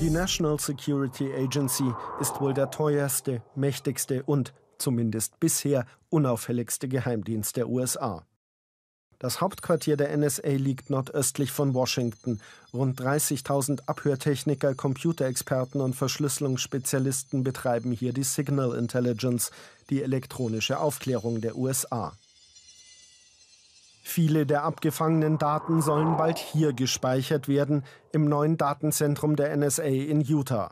Die National Security Agency ist wohl der teuerste, mächtigste und zumindest bisher unauffälligste Geheimdienst der USA. Das Hauptquartier der NSA liegt nordöstlich von Washington. Rund 30.000 Abhörtechniker, Computerexperten und Verschlüsselungsspezialisten betreiben hier die Signal Intelligence, die elektronische Aufklärung der USA. Viele der abgefangenen Daten sollen bald hier gespeichert werden, im neuen Datenzentrum der NSA in Utah.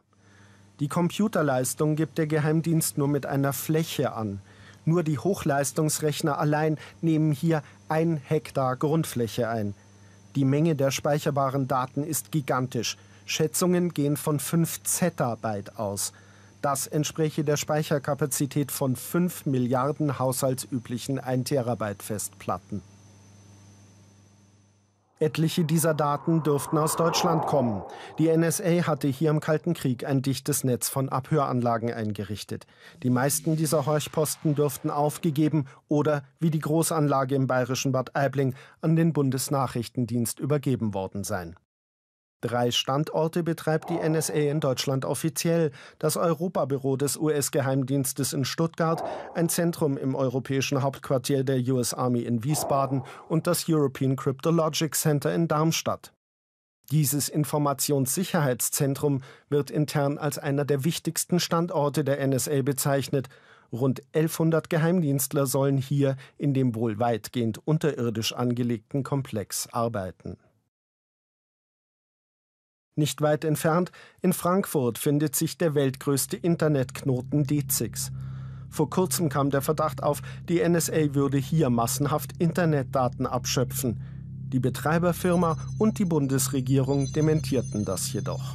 Die Computerleistung gibt der Geheimdienst nur mit einer Fläche an. Nur die Hochleistungsrechner allein nehmen hier ein Hektar Grundfläche ein. Die Menge der speicherbaren Daten ist gigantisch. Schätzungen gehen von 5 Zettabyte aus. Das entspräche der Speicherkapazität von 5 Milliarden haushaltsüblichen 1 Terabyte Festplatten. Etliche dieser Daten dürften aus Deutschland kommen. Die NSA hatte hier im Kalten Krieg ein dichtes Netz von Abhöranlagen eingerichtet. Die meisten dieser Horchposten dürften aufgegeben oder, wie die Großanlage im bayerischen Bad Aibling, an den Bundesnachrichtendienst übergeben worden sein. Drei Standorte betreibt die NSA in Deutschland offiziell. Das Europabüro des US-Geheimdienstes in Stuttgart, ein Zentrum im europäischen Hauptquartier der US Army in Wiesbaden und das European Cryptologic Center in Darmstadt. Dieses Informationssicherheitszentrum wird intern als einer der wichtigsten Standorte der NSA bezeichnet. Rund 1100 Geheimdienstler sollen hier in dem wohl weitgehend unterirdisch angelegten Komplex arbeiten. Nicht weit entfernt, in Frankfurt, findet sich der weltgrößte Internetknoten D6. Vor kurzem kam der Verdacht auf, die NSA würde hier massenhaft Internetdaten abschöpfen. Die Betreiberfirma und die Bundesregierung dementierten das jedoch.